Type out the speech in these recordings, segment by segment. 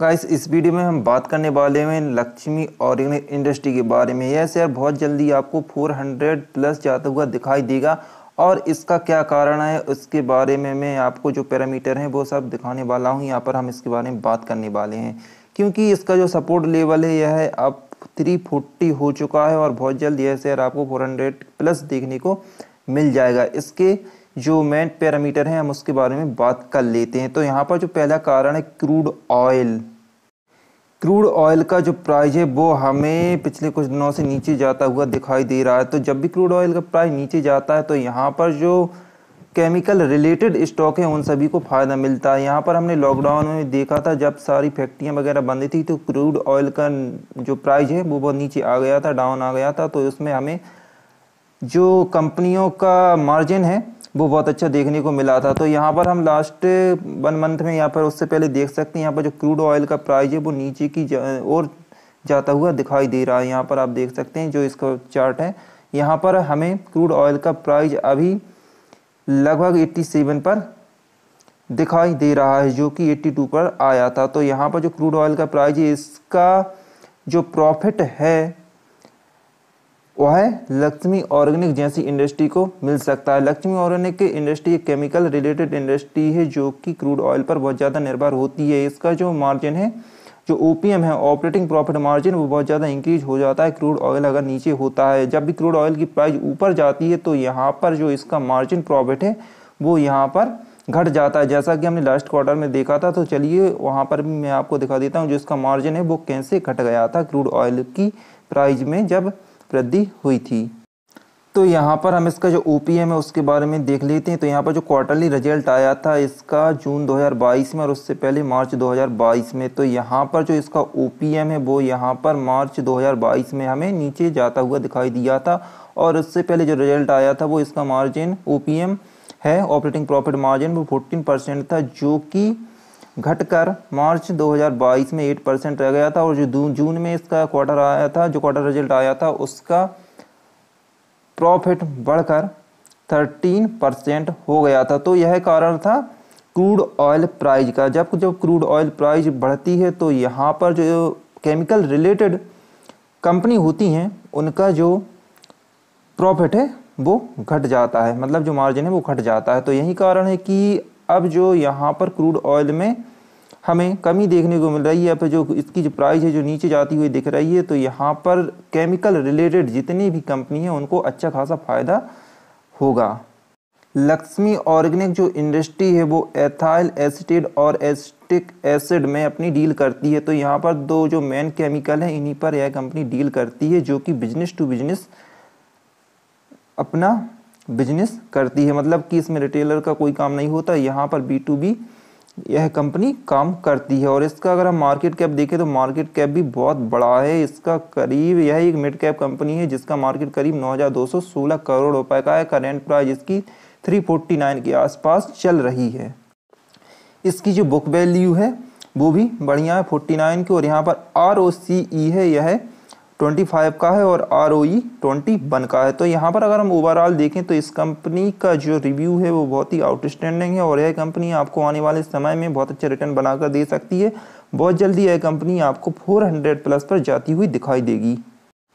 guys इस video में हम बात करने वाले हैं लक्ष्मी और इंडस्ट्री के बारे में यह शेयर बहुत जल्दी आपको 400 प्लस जाता हुआ दिखाई देगा और इसका क्या कारण है उसके बारे में मैं आपको जो पैरामीटर हैं वो सब दिखाने वाला हूँ यहाँ पर हम इसके बारे में बात करने वाले हैं क्योंकि इसका जो सपोर्ट लेवल है यह है अब थ्री हो चुका है और बहुत जल्द यह शेयर आपको फोर प्लस देखने को मिल जाएगा इसके जो मेन पैरामीटर हैं हम उसके बारे में बात कर लेते हैं तो यहाँ पर जो पहला कारण है क्रूड ऑयल क्रूड ऑयल का जो प्राइस है वो हमें पिछले कुछ दिनों से नीचे जाता हुआ दिखाई दे रहा है तो जब भी क्रूड ऑयल का प्राइस नीचे जाता है तो यहाँ पर जो केमिकल रिलेटेड स्टॉक है उन सभी को फ़ायदा मिलता है यहाँ पर हमने लॉकडाउन में देखा था जब सारी फैक्ट्रियाँ वगैरह बंद थी तो क्रूड ऑयल का जो प्राइस है वो बहुत नीचे आ गया था डाउन आ गया था तो उसमें हमें जो कंपनियों का मार्जिन है वो बहुत अच्छा देखने को मिला था तो यहाँ पर हम लास्ट वन मंथ में यहाँ पर उससे पहले देख सकते हैं यहाँ पर जो क्रूड ऑयल का प्राइस है वो नीचे की जा, और जाता हुआ दिखाई दे रहा है यहाँ पर आप देख सकते हैं जो इसका चार्ट है यहाँ पर हमें क्रूड ऑयल का प्राइस अभी लगभग सेवन पर दिखाई दे रहा है जो कि 82 पर आया था तो यहाँ पर जो क्रूड ऑयल का प्राइस है इसका जो प्रॉफिट है वह लक्ष्मी ऑर्गेनिक जैसी इंडस्ट्री को मिल सकता है लक्ष्मी ऑर्गेनिक इंडस्ट्री एक केमिकल रिलेटेड इंडस्ट्री है जो कि क्रूड ऑयल पर बहुत ज़्यादा निर्भर होती है इसका जो मार्जिन है जो ओ है ऑपरेटिंग प्रॉफिट मार्जिन वो बहुत ज़्यादा इंक्रीज हो जाता है क्रूड ऑयल अगर नीचे होता है जब भी क्रूड ऑयल की प्राइस ऊपर जाती है तो यहाँ पर जो इसका मार्जिन प्रॉफिट है वो यहाँ पर घट जाता है जैसा कि हमने लास्ट क्वार्टर में देखा था तो चलिए वहाँ पर भी मैं आपको दिखा देता हूँ जो इसका मार्जिन है वो कैसे घट गया था क्रूड ऑयल की प्राइज में जब वृद्धि हुई थी तो यहाँ पर हम इसका जो ओ है उसके बारे में देख लेते हैं तो यहाँ पर जो क्वार्टरली रिजल्ट आया था इसका जून 2022 में और उससे पहले मार्च 2022 में तो यहाँ पर जो इसका ओ है वो यहाँ पर मार्च 2022 में हमें नीचे जाता हुआ दिखाई दिया था और उससे पहले जो रिजल्ट आया था वो इसका मार्जिन ओ है ऑपरेटिंग प्रॉफिट मार्जिन वो फोर्टीन था जो कि घटकर मार्च 2022 में 8 परसेंट रह गया था और जो जून में इसका क्वार्टर आया था जो क्वार्टर रिजल्ट आया था उसका प्रॉफिट बढ़कर 13 परसेंट हो गया था तो यह कारण था क्रूड ऑयल प्राइस का जब जब क्रूड ऑयल प्राइस बढ़ती है तो यहाँ पर जो केमिकल रिलेटेड कंपनी होती हैं उनका जो प्रॉफिट है वो घट जाता है मतलब जो मार्जिन है वो घट जाता है तो यही कारण है कि अब जो यहाँ पर क्रूड ऑयल में हमें कमी देखने को मिल रही है पर जो इसकी जो प्राइस है जो नीचे जाती हुई दिख रही है तो यहाँ पर केमिकल रिलेटेड जितनी भी कंपनी है उनको अच्छा खासा फ़ायदा होगा लक्ष्मी ऑर्गेनिक जो इंडस्ट्री है वो एथाइल एसिटेड और एसिटिक एसिड में अपनी डील करती है तो यहाँ पर दो जो मेन केमिकल है इन्हीं पर यह कंपनी डील करती है जो कि बिजनेस टू बिजनेस अपना बिजनेस करती है मतलब कि इसमें रिटेलर का कोई काम नहीं होता यहाँ पर बी टू बी यह कंपनी काम करती है और इसका अगर हम मार्केट कैप देखें तो मार्केट कैप भी बहुत बड़ा है इसका करीब यह एक मिड कैप कंपनी है जिसका मार्केट करीब 9,216 करोड़ रुपए का है करेंट प्राइस इसकी 349 के आसपास चल रही है इसकी जो बुक वैल्यू है वो भी बढ़िया है नाइन की और यहाँ पर आर e है यह 25 का है और R O E twenty one का है तो यहाँ पर अगर हम ओवरऑल देखें तो इस कंपनी का जो रिव्यू है वो बहुत ही आउटस्टैंडिंग है और यह कंपनी आपको आने वाले समय में बहुत अच्छे रिटर्न बनाकर दे सकती है बहुत जल्दी यह कंपनी आपको 400 प्लस पर जाती हुई दिखाई देगी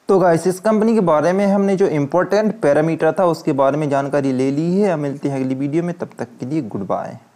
तो गाइस इस कंपनी के बारे में हमने जो इम्पोर्टेंट पैरामीटर था उसके बारे में जानकारी ले ली है अब मिलते हैं अगली वीडियो में तब तक के लिए गुड बाय